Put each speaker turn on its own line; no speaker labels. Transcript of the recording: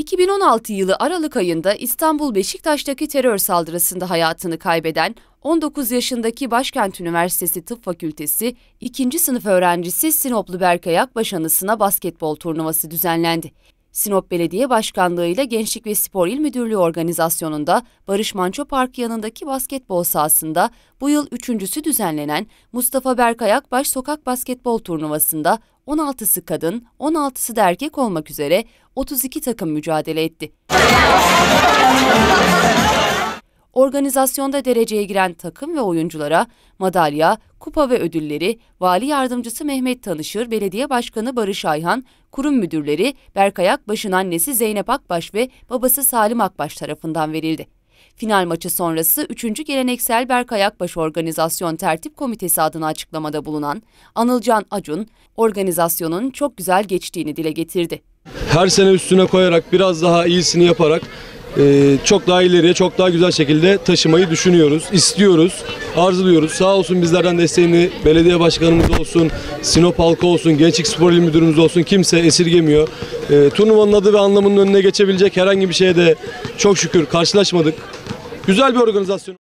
2016 yılı Aralık ayında İstanbul Beşiktaş'taki terör saldırısında hayatını kaybeden 19 yaşındaki Başkent Üniversitesi Tıp Fakültesi 2. sınıf öğrencisi Sinoplu Berkay Akbaş anısına basketbol turnuvası düzenlendi. Sinop Belediye Başkanlığı ile Gençlik ve Spor İl Müdürlüğü organizasyonunda Barış Manço Parkı yanındaki basketbol sahasında bu yıl üçüncüsü düzenlenen Mustafa Berkayak Baş Sokak Basketbol Turnuvası'nda 16'sı kadın, 16'sı da erkek olmak üzere 32 takım mücadele etti organizasyonda dereceye giren takım ve oyunculara madalya, kupa ve ödülleri Vali Yardımcısı Mehmet Tanışır, Belediye Başkanı Barış Ayhan, kurum müdürleri Berkay Akbaş'ın annesi Zeynep Akbaş ve babası Salim Akbaş tarafından verildi. Final maçı sonrası 3. Geleneksel Berkay Akbaş Organizasyon Tertip Komitesi adına açıklamada bulunan Anılcan Acun, organizasyonun çok güzel geçtiğini dile getirdi.
Her sene üstüne koyarak biraz daha iyisini yaparak ee, çok daha ileriye, çok daha güzel şekilde taşımayı düşünüyoruz, istiyoruz, arzuluyoruz. Sağ olsun bizlerden desteğini belediye başkanımız olsun, Sinop halkı olsun, Gençlik Spor İl Müdürümüz olsun kimse esirgemiyor. E, turnuvanın adı ve anlamının önüne geçebilecek herhangi bir şeye de çok şükür karşılaşmadık. Güzel bir organizasyon.